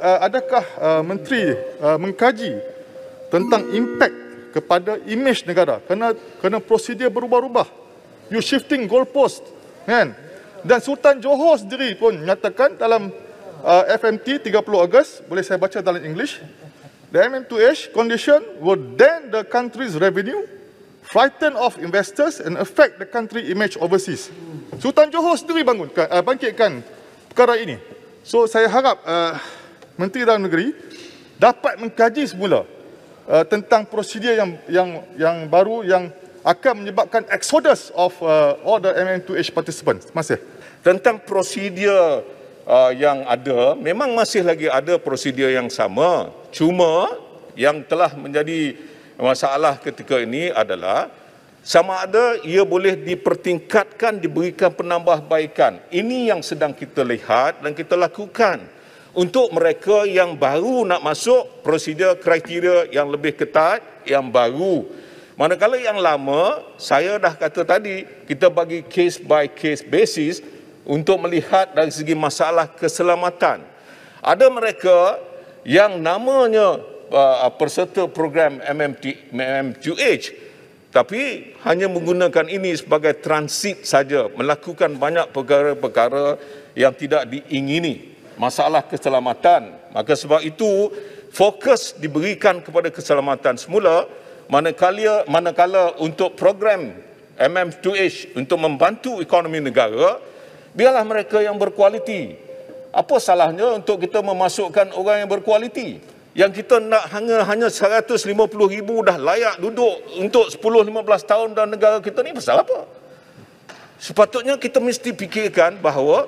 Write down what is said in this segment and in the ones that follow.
uh, adakah uh, menteri uh, mengkaji tentang impact kepada imej negara kerana kena prosedur berubah-ubah you shifting goalpost kan dan sultan johor sendiri pun menyatakan dalam uh, FMT 30 Ogos boleh saya baca dalam English the m 2 h condition would dent the country's revenue frighten off investors and affect the country image overseas sultan johor sendiri bangunkan uh, bangkitkan perkara ini so saya harap uh, Menteri Dalam Negeri dapat mengkaji semula uh, tentang prosedur yang yang yang baru yang akan menyebabkan exodus of uh, all the MM2H participants. Masih. Tentang prosedur uh, yang ada, memang masih lagi ada prosedur yang sama. Cuma yang telah menjadi masalah ketika ini adalah sama ada ia boleh dipertingkatkan, diberikan penambahbaikan. Ini yang sedang kita lihat dan kita lakukan untuk mereka yang baru nak masuk prosedur kriteria yang lebih ketat yang baru manakala yang lama saya dah kata tadi kita bagi case by case basis untuk melihat dari segi masalah keselamatan ada mereka yang namanya uh, peserta program MMT mm tapi hanya menggunakan ini sebagai transit saja melakukan banyak perkara-perkara yang tidak diingini masalah keselamatan. Maka sebab itu fokus diberikan kepada keselamatan semula manakala manakala untuk program MM2H untuk membantu ekonomi negara biarlah mereka yang berkualiti. Apa salahnya untuk kita memasukkan orang yang berkualiti? Yang kita nak hanya hanya 150 ribu dah layak duduk untuk 10-15 tahun dalam negara kita ni pasal apa? Sepatutnya kita mesti fikirkan bahawa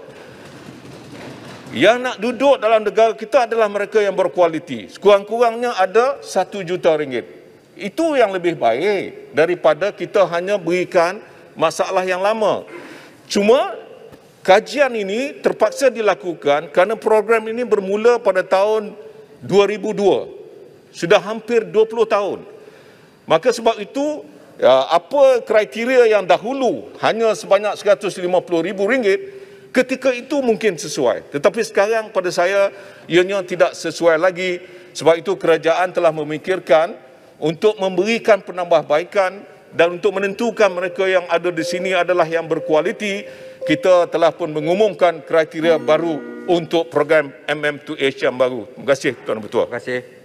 yang nak duduk dalam negara kita adalah mereka yang berkualiti. Sekurang-kurangnya ada satu juta ringgit. Itu yang lebih baik daripada kita hanya berikan masalah yang lama. Cuma kajian ini terpaksa dilakukan kerana program ini bermula pada tahun 2002. Sudah hampir 20 tahun. Maka sebab itu ya, apa kriteria yang dahulu hanya sebanyak 150 ribu ringgit Ketika itu mungkin sesuai. Tetapi sekarang pada saya ianya tidak sesuai lagi. Sebab itu kerajaan telah memikirkan untuk memberikan penambahbaikan dan untuk menentukan mereka yang ada di sini adalah yang berkualiti. Kita telah pun mengumumkan kriteria baru untuk program MM2H yang baru. Terima kasih Tuan Ketua. Terima kasih.